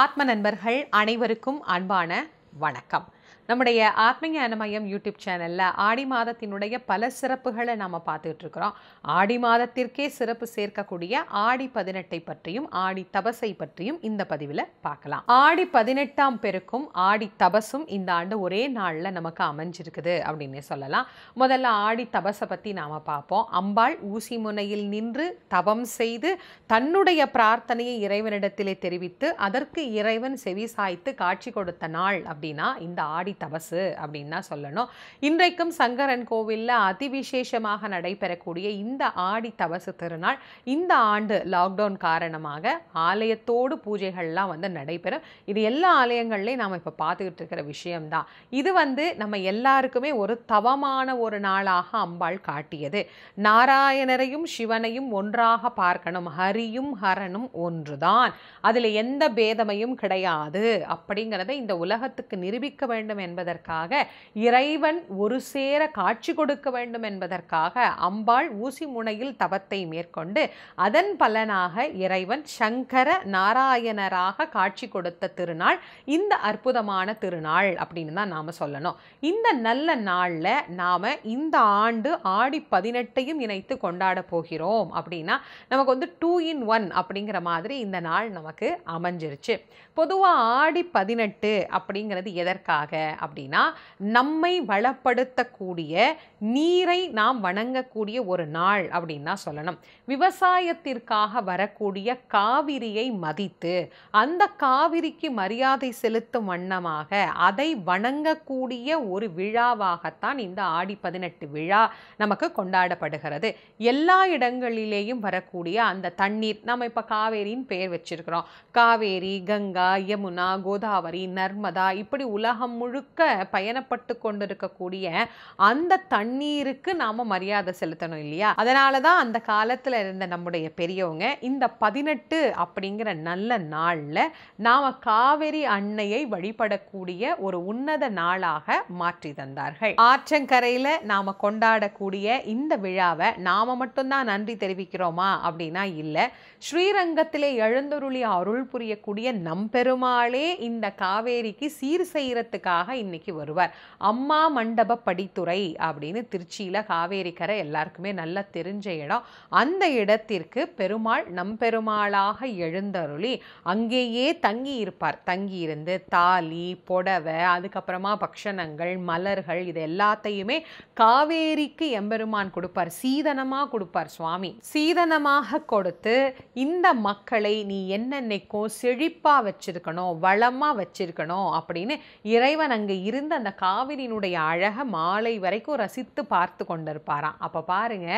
ஆத்ம நண்பர்கள் அனைவருக்கும் அன்பான வணக்கம் நம்முடைய ஆத்மஞான மையம் யூடியூப் சேனலில் ஆடி மாதத்தினுடைய பல சிறப்புகளை நாம் இருக்கிறோம் ஆடி மாதத்திற்கே சிறப்பு சேர்க்கக்கூடிய ஆடி பதினெட்டை பற்றியும் ஆடி தபசை பற்றியும் இந்த பதிவில் பார்க்கலாம் ஆடி பதினெட்டாம் பெருக்கும் ஆடி தபசும் இந்த ஆண்டு ஒரே நாளில் நமக்கு அமைஞ்சிருக்குது அப்படின்னு சொல்லலாம் முதல்ல ஆடி தபசை பற்றி நாம் பார்ப்போம் அம்பாள் ஊசி முனையில் நின்று தவம் செய்து தன்னுடைய பிரார்த்தனையை இறைவனிடத்திலே தெரிவித்து அதற்கு இறைவன் செவி சாய்த்து காட்சி கொடுத்த நாள் அப்படின்னா இந்த ஆடி தபசு அப்படின்னு தான் சொல்லணும் இன்றைக்கும் சங்கரன் கோவிலில் அதிவிசேஷமாக நடைபெறக்கூடிய இந்த ஆடி தபசு திருநாள் இந்த ஆண்டு லாக்டவுன் காரணமாக ஆலயத்தோடு பூஜைகள்லாம் வந்து நடைபெறும் இது எல்லா ஆலயங்கள்லையும் நாம் இப்போ பார்த்துக்கிட்டு இருக்கிற விஷயம்தான் இது வந்து நம்ம எல்லாருக்குமே ஒரு தவமான ஒரு நாளாக அம்பாள் காட்டியது நாராயணரையும் சிவனையும் ஒன்றாக பார்க்கணும் ஹரியும் ஹரனும் ஒன்றுதான் அதில் எந்த பேதமையும் கிடையாது அப்படிங்கிறத இந்த உலகத்துக்கு நிரூபிக்க வேண்டும் என்பதற்காக இறைவன் ஒரு சேர காட்சி கொடுக்க வேண்டும் என்பதற்காக அம்பாள் ஊசி முனையில் தவத்தை மேற்கொண்டு அதன் பலனாக இறைவன் சங்கர நாராயணராக காட்சி கொடுத்த திருநாள் இந்த அற்புதமான திருநாள் அப்படின்னு தான் நாம் சொல்லணும் இந்த நல்ல நாளில் நாம் இந்த ஆண்டு ஆடி பதினெட்டையும் இணைத்து கொண்டாட போகிறோம் அப்படின்னா நமக்கு வந்து டூ இன் ஒன் அப்படிங்கிற மாதிரி இந்த நாள் நமக்கு அமைஞ்சிருச்சு பொதுவாக ஆடி பதினெட்டு அப்படிங்கிறது எதற்காக அப்படின்னா நம்மை வளப்படுத்தக்கூடிய நீரை நாம் வணங்கக்கூடிய ஒரு நாள் அப்படின்னு தான் சொல்லணும் விவசாயத்திற்காக வரக்கூடிய காவிரியை மதித்து அந்த காவிரிக்கு மரியாதை செலுத்தும் வண்ணமாக அதை வணங்கக்கூடிய ஒரு விழாவாகத்தான் இந்த ஆடி பதினெட்டு விழா நமக்கு கொண்டாடப்படுகிறது எல்லா இடங்களிலேயும் வரக்கூடிய அந்த தண்ணீர் நம்ம இப்போ காவேரின்னு பெயர் வச்சிருக்கிறோம் காவேரி கங்கா யமுனா கோதாவரி நர்மதா இப்படி உலகம் முழு முழுக்க பயணப்பட்டு கொண்டிருக்கக்கூடிய அந்த தண்ணீருக்கு நாம் மரியாதை செலுத்தணும் இல்லையா அதனால தான் அந்த காலத்தில் இருந்த நம்முடைய பெரியவங்க இந்த பதினெட்டு அப்படிங்கிற நல்ல நாளில் நாம் காவிரி அன்னையை வழிபடக்கூடிய ஒரு உன்னத நாளாக மாற்றி தந்தார்கள் ஆற்றங்கரையில் நாம் கொண்டாடக்கூடிய இந்த விழாவை நாம் மட்டும்தான் நன்றி தெரிவிக்கிறோமா அப்படின்னா இல்லை ஸ்ரீரங்கத்திலே எழுந்தருளி அருள் புரியக்கூடிய நம்பெருமாளே இந்த காவேரிக்கு சீர் செய்கிறதுக்காக இன்னைக்கு வருவார் அம்மா மண்டப படித்துறை அப்படின்னு திருச்சியில் காவேரிக்கரை எல்லாருக்குமே நல்லா தெரிஞ்ச இடம் அந்த இடத்திற்கு பெருமாள் நம்பெருமாளாக எழுந்தருளி அங்கேயே தங்கி இருப்பார் தங்கி இருந்து தாலி புடவை அதுக்கப்புறமா பக்ஷணங்கள் மலர்கள் இது எல்லாத்தையுமே காவேரிக்கு எம்பெருமான் கொடுப்பார் சீதனமாக கொடுப்பார் சுவாமி சீதனமாக கொடுத்து இந்த மக்களை நீ என்னென்னைக்கும் செழிப்பாக வச்சிருக்கணும் வளமாக வச்சிருக்கணும் அப்படின்னு இறைவன் அங்கே இருந்த அந்த காவிரியினுடைய அழகை மாலை வரைக்கும் ரசித்து பார்த்து கொண்டிருப்பாராம் அப்போ பாருங்க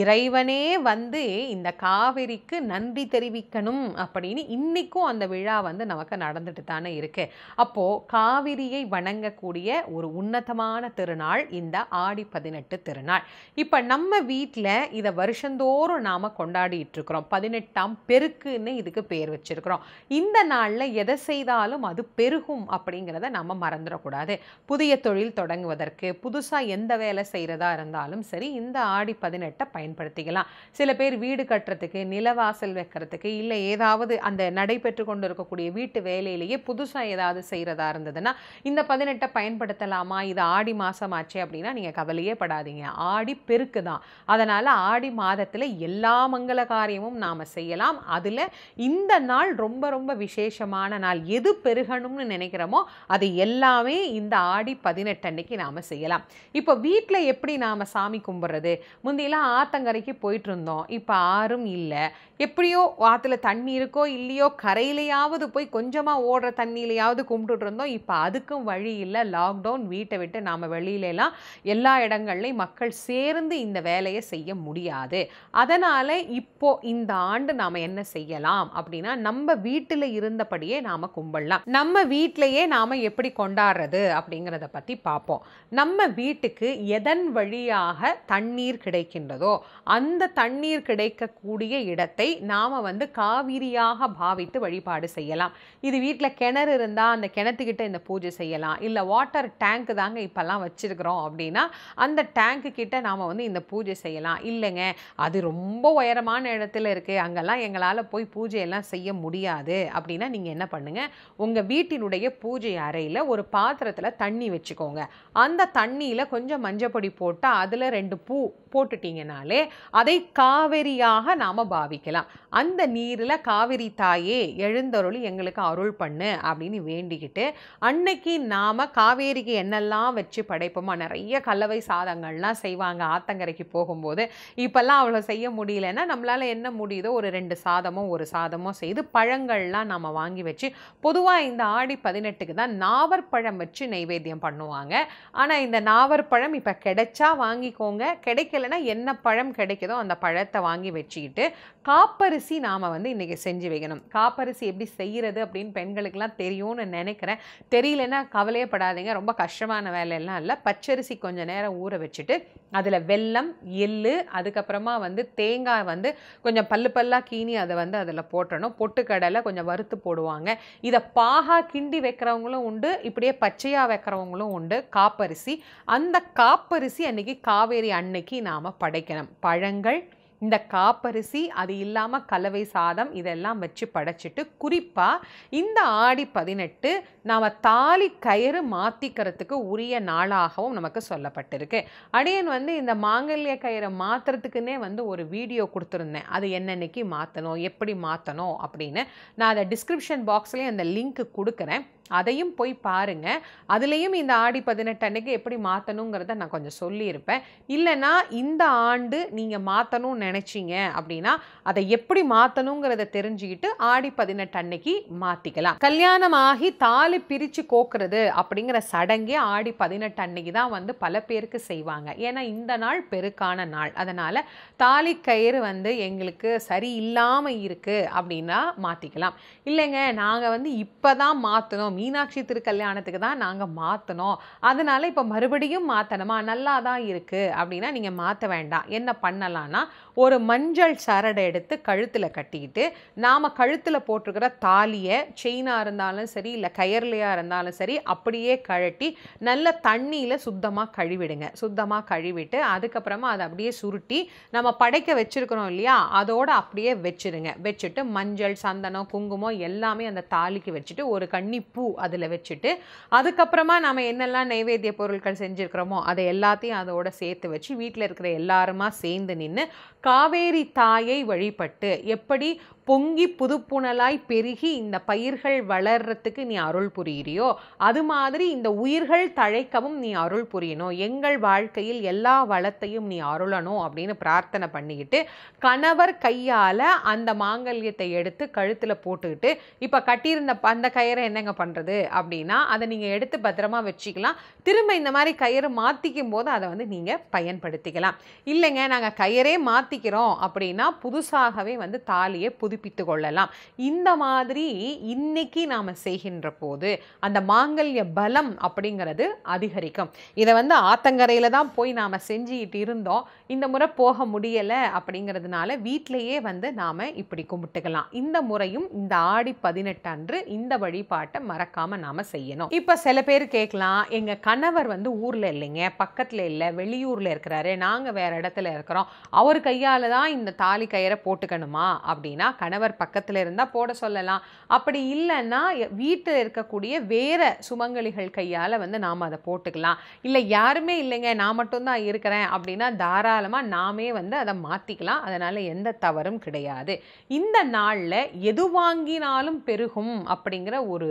இறைவனே வந்து இந்த காவிரிக்கு நன்றி தெரிவிக்கணும் அப்படின்னு இன்றைக்கும் அந்த விழா வந்து நமக்கு நடந்துட்டு தானே இருக்கு அப்போது காவிரியை வணங்கக்கூடிய ஒரு உன்னதமான திருநாள் இந்த ஆடி பதினெட்டு திருநாள் இப்போ நம்ம வீட்டில் இதை வருஷந்தோறும் நாம் கொண்டாடிட்டு இருக்கிறோம் பதினெட்டாம் பெருக்குன்னு இதுக்கு பேர் வச்சிருக்கிறோம் இந்த நாளில் எதை செய்தாலும் அது பெருகும் அப்படிங்கிறத நம்ம மறந்துடும் பண்ணக்கூடாது புதிய தொழில் தொடங்குவதற்கு புதுசாக எந்த வேலை செய்கிறதா இருந்தாலும் சரி இந்த ஆடி பதினெட்டை பயன்படுத்திக்கலாம் சில பேர் வீடு கட்டுறதுக்கு நிலவாசல் வைக்கிறதுக்கு இல்லை ஏதாவது அந்த நடைபெற்று கொண்டு இருக்கக்கூடிய வீட்டு வேலையிலேயே புதுசாக ஏதாவது செய்கிறதா இருந்ததுன்னா இந்த பதினெட்டை பயன்படுத்தலாமா இது ஆடி மாதம் ஆச்சு அப்படின்னா நீங்கள் கவலையே படாதீங்க ஆடி பெருக்கு தான் அதனால் ஆடி மாதத்தில் எல்லா மங்கள காரியமும் நாம் செய்யலாம் அதில் இந்த நாள் ரொம்ப ரொம்ப விசேஷமான நாள் எது பெருகணும்னு நினைக்கிறோமோ அது எல்லாமே எல்லாமே இந்த ஆடி பதினெட்டு அன்னைக்கு நாம் செய்யலாம் இப்போ வீட்டில் எப்படி நாம் சாமி கும்பிட்றது முந்தையெல்லாம் ஆத்தங்கரைக்கு போயிட்டு இருந்தோம் இப்போ ஆறும் இல்லை எப்படியோ ஆற்றுல தண்ணி இருக்கோ இல்லையோ கரையிலையாவது போய் கொஞ்சமாக ஓடுற தண்ணியிலையாவது கும்பிட்டுட்டு இருந்தோம் இப்போ அதுக்கும் வழி இல்லை லாக்டவுன் வீட்டை விட்டு நாம் வெளியிலலாம் எல்லா இடங்கள்லையும் மக்கள் சேர்ந்து இந்த வேலையை செய்ய முடியாது அதனால் இப்போ இந்த ஆண்டு நாம் என்ன செய்யலாம் அப்படின்னா நம்ம வீட்டில் இருந்தபடியே நாம் கும்பிடலாம் நம்ம வீட்டிலையே நாம் எப்படி கொண்டாடுறது போகிறது அப்படிங்கிறத பற்றி பார்ப்போம் நம்ம வீட்டுக்கு எதன் வழியாக தண்ணீர் கிடைக்கின்றதோ அந்த தண்ணீர் கிடைக்கக்கூடிய இடத்தை நாம் வந்து காவிரியாக பாவித்து வழிபாடு செய்யலாம் இது வீட்டில் கிணறு இருந்தால் அந்த கிணத்துக்கிட்ட இந்த பூஜை செய்யலாம் இல்லை வாட்டர் டேங்க் தாங்க இப்போல்லாம் வச்சுருக்குறோம் அப்படின்னா அந்த டேங்க்கு கிட்ட நாம் வந்து இந்த பூஜை செய்யலாம் இல்லைங்க அது ரொம்ப உயரமான இடத்துல இருக்குது அங்கெல்லாம் எங்களால் போய் பூஜையெல்லாம் செய்ய முடியாது அப்படின்னா நீங்கள் என்ன பண்ணுங்கள் உங்கள் வீட்டினுடைய பூஜை அறையில் ஒரு பா பாத்திரத்தில் தண்ணி வச்சுக்கோங்க அந்த தண்ணியில் கொஞ்சம் மஞ்சப்பொடி போட்டால் அதில் ரெண்டு பூ போட்டுட்டிங்கனாலே அதை காவிரியாக நாம் பாவிக்கலாம் அந்த நீரில் காவிரி தாயே எழுந்தருள் எங்களுக்கு அருள் பண்ணு அப்படின்னு வேண்டிக்கிட்டு அன்னைக்கு நாம் காவேரிக்கு என்னெல்லாம் வச்சு படைப்போமா நிறைய கலவை சாதங்கள்லாம் செய்வாங்க ஆத்தங்கரைக்கு போகும்போது இப்போல்லாம் அவ்வளோ செய்ய முடியலன்னா நம்மளால் என்ன முடியுதோ ஒரு ரெண்டு சாதமோ ஒரு சாதமோ செய்து பழங்கள்லாம் நாம் வாங்கி வச்சு பொதுவாக இந்த ஆடி பதினெட்டுக்கு தான் நாவற்பழ நாவரம் வச்சு நைவேத்தியம் பண்ணுவாங்க ஆனால் இந்த நாவற்பழம் இப்போ கிடைச்சா வாங்கிக்கோங்க கிடைக்கலன்னா என்ன பழம் கிடைக்குதோ அந்த பழத்தை வாங்கி வச்சுக்கிட்டு காப்பரிசி நாம் வந்து இன்றைக்கி செஞ்சு வைக்கணும் காப்பரிசி எப்படி செய்கிறது அப்படின்னு பெண்களுக்கெல்லாம் தெரியும்னு நினைக்கிறேன் தெரியலன்னா கவலையே படாதீங்க ரொம்ப கஷ்டமான வேலையெல்லாம் இல்லை பச்சரிசி கொஞ்சம் நேரம் ஊற வச்சுட்டு அதில் வெல்லம் எள்ளு அதுக்கப்புறமா வந்து தேங்காய் வந்து கொஞ்சம் பல்லு பல்லாக கீனி அதை வந்து அதில் போட்டணும் பொட்டுக்கடலை கொஞ்சம் வறுத்து போடுவாங்க இதை பாகா கிண்டி வைக்கிறவங்களும் உண்டு இப்படியே பச்சையாக வைக்கிறவங்களும் உண்டு காப்பரிசி அந்த காப்பரிசி அன்றைக்கி காவேரி அன்னைக்கு நாம் படைக்கணும் பழங்கள் இந்த காப்பரிசி அது இல்லாமல் கலவை சாதம் இதெல்லாம் வச்சு படைச்சிட்டு குறிப்பாக இந்த ஆடி பதினெட்டு நாம் தாலி கயிறு மாற்றிக்கிறதுக்கு உரிய நாளாகவும் நமக்கு சொல்லப்பட்டிருக்கு அடியன் வந்து இந்த மாங்கல்ய கயிறை மாற்றுறதுக்குன்னே வந்து ஒரு வீடியோ கொடுத்துருந்தேன் அது என்னென்னைக்கு மாற்றணும் எப்படி மாற்றணும் அப்படின்னு நான் அதை டிஸ்கிரிப்ஷன் பாக்ஸ்லேயும் அந்த லிங்க் கொடுக்குறேன் அதையும் போய் பாருங்க அதுலேயும் இந்த ஆடி பதினெட்டு அன்னைக்கு எப்படி மாற்றணுங்கிறத நான் கொஞ்சம் சொல்லியிருப்பேன் இல்லைனா இந்த ஆண்டு நீங்கள் மாற்றணும்னு நினச்சிங்க அப்படின்னா அதை எப்படி மாற்றணுங்கிறத தெரிஞ்சுக்கிட்டு ஆடி பதினெட்டு அன்னைக்கு மாற்றிக்கலாம் கல்யாணம் ஆகி தாலி பிரித்து கோக்குறது அப்படிங்கிற சடங்கே ஆடி பதினெட்டு அன்னைக்கு தான் வந்து பல பேருக்கு செய்வாங்க ஏன்னா இந்த நாள் பெருக்கான நாள் அதனால் தாலி கயிறு வந்து எங்களுக்கு சரி இல்லாமல் இருக்குது அப்படின்னா மாற்றிக்கலாம் இல்லைங்க நாங்கள் வந்து இப்போ தான் மாற்றணும் மீனாட்சி திருக்கல்யாணத்துக்கு தான் நாங்கள் மாற்றணும் அதனால் இப்போ மறுபடியும் மாற்றணுமா நல்லா தான் இருக்குது அப்படின்னா நீங்கள் மாற்ற வேண்டாம் என்ன பண்ணலான்னா ஒரு மஞ்சள் சரடை எடுத்து கழுத்தில் கட்டிக்கிட்டு நாம் கழுத்தில் போட்டிருக்கிற தாலியை செயினாக இருந்தாலும் சரி இல்லை கயர்லையாக இருந்தாலும் சரி அப்படியே கழட்டி நல்ல தண்ணியில் சுத்தமாக கழுவிடுங்க சுத்தமாக கழுவிட்டு அதுக்கப்புறமா அதை அப்படியே சுருட்டி நம்ம படைக்க வச்சுருக்கிறோம் இல்லையா அதோடு அப்படியே வச்சுருங்க வச்சுட்டு மஞ்சள் சந்தனம் குங்குமம் எல்லாமே அந்த தாலிக்கு வச்சுட்டு ஒரு கண்ணி பூ பூ அதில் வச்சுட்டு அதுக்கப்புறமா நம்ம என்னெல்லாம் நைவேத்திய பொருட்கள் செஞ்சுருக்கிறோமோ அதை எல்லாத்தையும் அதோட சேர்த்து வச்சு வீட்டில் இருக்கிற எல்லாருமா சேர்ந்து நின்று காவேரி தாயை வழிபட்டு எப்படி பொங்கி புதுப்புணலாய் பெருகி இந்த பயிர்கள் வளர்றதுக்கு நீ அருள் புரியிறியோ அது மாதிரி இந்த உயிர்கள் தழைக்கவும் நீ அருள் புரியணும் எங்கள் வாழ்க்கையில் எல்லா வளத்தையும் நீ அருளணும் அப்படின்னு பிரார்த்தனை பண்ணிக்கிட்டு கணவர் கையால் அந்த மாங்கல்யத்தை எடுத்து கழுத்தில் போட்டுக்கிட்டு இப்போ கட்டியிருந்த அந்த கயிறை என்னங்க பண்ணுறது அப்படின்னா அதை நீங்கள் எடுத்து பத்திரமா வச்சுக்கலாம் திரும்ப இந்த மாதிரி கயிறு மாற்றிக்கும் போது அதை வந்து நீங்கள் பயன்படுத்திக்கலாம் இல்லைங்க நாங்கள் கயிறே மாற்றிக்கிறோம் அப்படின்னா புதுசாகவே வந்து தாலியை புது புதுப்பித்து கொள்ளலாம் இந்த மாதிரி இன்னைக்கு நாம் செய்கின்ற போது அந்த மாங்கல்ய பலம் அப்படிங்கிறது அதிகரிக்கும் இதை வந்து ஆத்தங்கரையில் தான் போய் நாம் செஞ்சுக்கிட்டு இருந்தோம் இந்த முறை போக முடியலை அப்படிங்கிறதுனால வீட்டிலையே வந்து நாம் இப்படி கும்பிட்டுக்கலாம் இந்த முறையும் இந்த ஆடி பதினெட்டு அன்று இந்த வழிபாட்டை மறக்காமல் நாம் செய்யணும் இப்போ சில பேர் கேட்கலாம் எங்கள் கணவர் வந்து ஊரில் இல்லைங்க பக்கத்தில் இல்லை வெளியூரில் இருக்கிறாரு நாங்கள் வேறு இடத்துல இருக்கிறோம் அவர் கையால் தான் இந்த தாலி கயிறை போட்டுக்கணுமா அப்படின்னா கணவர் பக்கத்தில் இருந்தால் போட சொல்லலாம் அப்படி இல்லைன்னா வீட்டில் இருக்கக்கூடிய வேறு சுமங்கலிகள் கையால் வந்து நாம் அதை போட்டுக்கலாம் இல்லை யாருமே இல்லைங்க நான் மட்டும்தான் இருக்கிறேன் அப்படின்னா தாராளமாக நாமே வந்து அதை மாற்றிக்கலாம் அதனால் எந்த தவறும் கிடையாது இந்த நாளில் எது வாங்கினாலும் பெருகும் அப்படிங்கிற ஒரு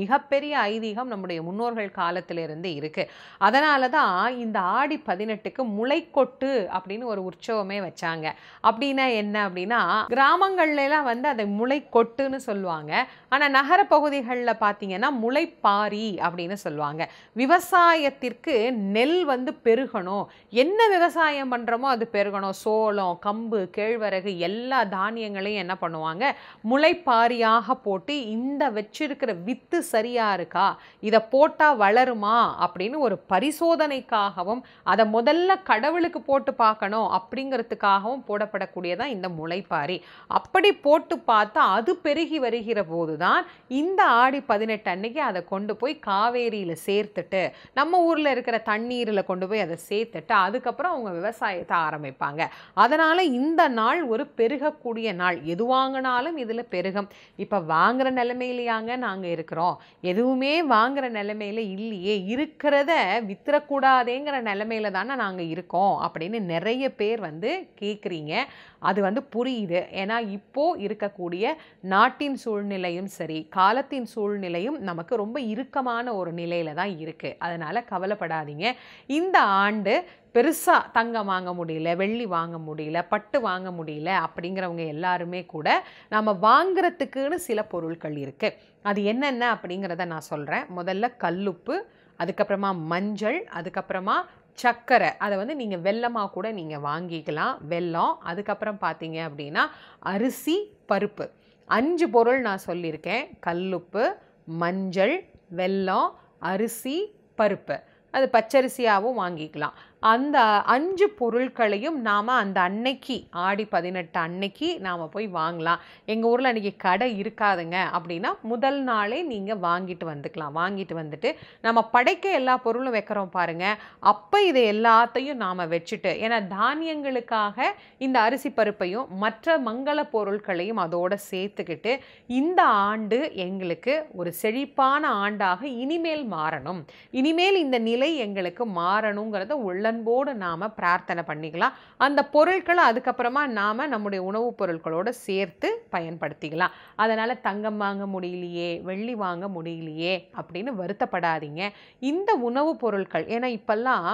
மிகப்பெரிய ஐதீகம் நம்முடைய முன்னோர்கள் காலத்திலிருந்து இருக்குது அதனால தான் இந்த ஆடி பதினெட்டுக்கு முளைக்கொட்டு அப்படின்னு ஒரு உற்சவமே வச்சாங்க அப்படின்னா என்ன அப்படின்னா கிராமங்களில் இதிலெல்லாம் வந்து அதை முளை கொட்டுன்னு சொல்லுவாங்க ஆனால் நகரப்பகுதிகளில் பார்த்தீங்கன்னா முளைப்பாரி அப்படின்னு சொல்லுவாங்க விவசாயத்திற்கு நெல் வந்து பெருகணும் என்ன விவசாயம் பண்ணுறோமோ அது பெருகணும் சோளம் கம்பு கேழ்வரகு எல்லா தானியங்களையும் என்ன பண்ணுவாங்க முளைப்பாரியாக போட்டு இந்த வச்சிருக்கிற வித்து சரியாக இருக்கா இதை போட்டால் வளருமா அப்படின்னு ஒரு பரிசோதனைக்காகவும் அதை முதல்ல கடவுளுக்கு போட்டு பார்க்கணும் அப்படிங்கிறதுக்காகவும் போடப்படக்கூடியதான் இந்த முளைப்பாரி அப்படி போட்டு பார்த்தா அது பெருகி வருகிற போது தான் இந்த ஆடி பதினெட்டு அன்னைக்கு அதை கொண்டு போய் காவேரியில் சேர்த்துட்டு நம்ம ஊரில் இருக்கிற தண்ணீரில் கொண்டு போய் அதை சேர்த்துட்டு அதுக்கப்புறம் அவங்க விவசாயத்தை ஆரம்பிப்பாங்க அதனால் இந்த நாள் ஒரு பெருகக்கூடிய நாள் எது வாங்கினாலும் இதில் பெருகும் இப்போ வாங்குகிற நிலைமையிலையாங்க நாங்கள் இருக்கிறோம் எதுவுமே வாங்குகிற நிலைமையில் இல்லையே இருக்கிறத வித்துறக்கூடாதேங்கிற நிலைமையில தானே நாங்கள் இருக்கோம் அப்படின்னு நிறைய பேர் வந்து கேட்குறீங்க அது வந்து புரியுது ஏன்னா இப்போ இப்போ இருக்கக்கூடிய நாட்டின் சூழ்நிலையும் சரி காலத்தின் சூழ்நிலையும் நமக்கு ரொம்ப இறுக்கமான ஒரு நிலையில தான் இருக்கு அதனால கவலைப்படாதீங்க இந்த ஆண்டு பெருசாக தங்கம் வாங்க முடியல வெள்ளி வாங்க முடியல பட்டு வாங்க முடியல அப்படிங்கிறவங்க எல்லாருமே கூட நம்ம வாங்குறதுக்குன்னு சில பொருட்கள் இருக்குது அது என்னென்ன அப்படிங்கிறத நான் சொல்கிறேன் முதல்ல கல்லுப்பு அதுக்கப்புறமா மஞ்சள் அதுக்கப்புறமா சர்க்கரை அதை வந்து நீங்கள் வெள்ளமாக கூட நீங்கள் வாங்கிக்கலாம் வெல்லம் அதுக்கப்புறம் பார்த்தீங்க அப்படின்னா அரிசி பருப்பு அஞ்சு பொருள் நான் சொல்லியிருக்கேன் கல்லுப்பு மஞ்சள் வெல்லம் அரிசி பருப்பு அது பச்சரிசியாகவும் வாங்கிக்கலாம் அந்த அஞ்சு பொருட்களையும் நாம் அந்த அன்னைக்கு ஆடி பதினெட்டு அன்னைக்கு நாம் போய் வாங்கலாம் எங்கள் ஊரில் அன்றைக்கி கடை இருக்காதுங்க அப்படின்னா முதல் நாளே நீங்கள் வாங்கிட்டு வந்துக்கலாம் வாங்கிட்டு வந்துட்டு நம்ம படைக்க எல்லா பொருளும் வைக்கிறோம் பாருங்கள் அப்போ இது எல்லாத்தையும் நாம் வச்சுட்டு ஏன்னா தானியங்களுக்காக இந்த அரிசி பருப்பையும் மற்ற மங்கள பொருட்களையும் அதோடு சேர்த்துக்கிட்டு இந்த ஆண்டு எங்களுக்கு ஒரு செழிப்பான ஆண்டாக இனிமேல் மாறணும் இனிமேல் இந்த நிலை எங்களுக்கு மாறணுங்கிறத உள்ள அன்போடு நாம் பிரார்த்தனை பண்ணிக்கலாம் அந்த பொருட்களை அதுக்கப்புறமா நாம் நம்முடைய உணவுப் பொருட்களோடு சேர்த்து பயன்படுத்திக்கலாம் அதனால் தங்கம் வாங்க முடியலையே வெள்ளி வாங்க முடியலையே அப்படின்னு வருத்தப்படாதீங்க இந்த உணவுப் பொருட்கள் ஏன்னா இப்போல்லாம்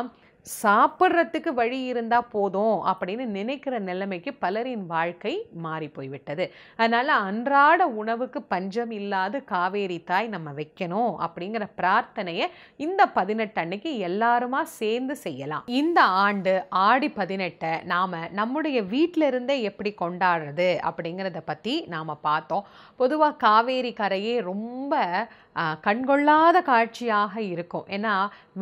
சாப்பிட்றதுக்கு வழி இருந்தால் போதும் அப்படின்னு நினைக்கிற நிலைமைக்கு பலரின் வாழ்க்கை மாறி போய்விட்டது அதனால் அன்றாட உணவுக்கு பஞ்சம் இல்லாத காவேரி தாய் நம்ம வைக்கணும் அப்படிங்கிற பிரார்த்தனையை இந்த பதினெட்டு அன்னைக்கு எல்லாருமா சேர்ந்து செய்யலாம் இந்த ஆண்டு ஆடி பதினெட்டை நாம் நம்முடைய வீட்டில் இருந்தே எப்படி கொண்டாடுறது அப்படிங்கிறத பற்றி நாம் பார்த்தோம் பொதுவாக காவேரி கரையே ரொம்ப கண்கொள்ளாத காட்சியாக இருக்கும் ஏன்னா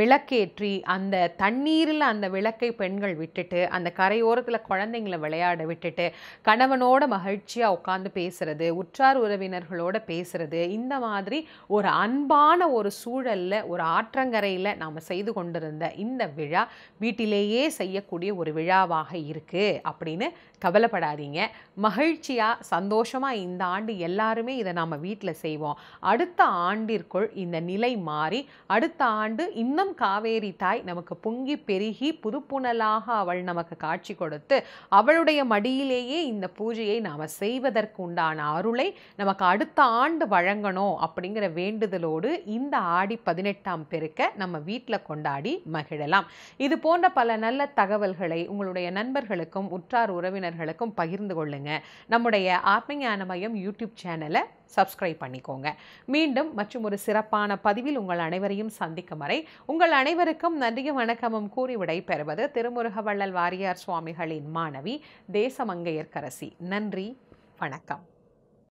விளக்கேற்றி அந்த தண்ணீரில் அந்த விளக்கை பெண்கள் விட்டுட்டு அந்த கரையோரத்தில் குழந்தைங்களை விளையாட விட்டுட்டு கணவனோட மகிழ்ச்சியாக உட்காந்து பேசுகிறது உற்றார் உறவினர்களோட பேசுகிறது இந்த மாதிரி ஒரு அன்பான ஒரு சூழலில் ஒரு ஆற்றங்கரையில் நாம் செய்து கொண்டிருந்த இந்த விழா வீட்டிலேயே செய்யக்கூடிய ஒரு விழாவாக இருக்குது அப்படின்னு கவலைப்படாதீங்க மகிழ்ச்சியாக சந்தோஷமாக இந்த ஆண்டு எல்லாருமே இதை நாம் வீட்டில் செய்வோம் அடுத்த ஆண்டு ஆண்டிற்குள் இந்த நிலை மாறி அடுத்த ஆண்டு இன்னும் காவேரி தாய் நமக்கு பொங்கி பெருகி புதுப்புணலாக அவள் நமக்கு காட்சி கொடுத்து அவளுடைய மடியிலேயே இந்த பூஜையை நாம் செய்வதற்கு உண்டான அருளை நமக்கு அடுத்த ஆண்டு வழங்கணும் அப்படிங்கிற வேண்டுதலோடு இந்த ஆடி பதினெட்டாம் பெருக்க நம்ம வீட்டில் கொண்டாடி மகிழலாம் இது போன்ற பல நல்ல தகவல்களை உங்களுடைய நண்பர்களுக்கும் உற்றார் உறவினர்களுக்கும் பகிர்ந்து கொள்ளுங்க நம்முடைய ஆத்மஞான மையம் யூடியூப் சேனலை சப்ஸ்கிரைப் பண்ணிக்கோங்க மீண்டும் மற்றும் ஒரு சிறப்பான பதிவில் உங்கள் அனைவரையும் சந்திக்கும் வரை உங்கள் அனைவருக்கும் நன்றியும் வணக்கமும் கூறி விடை பெறுவது திருமுருகவள்ளல் வாரியார் சுவாமிகளின் மாணவி தேசமங்கையர்கரசி நன்றி வணக்கம்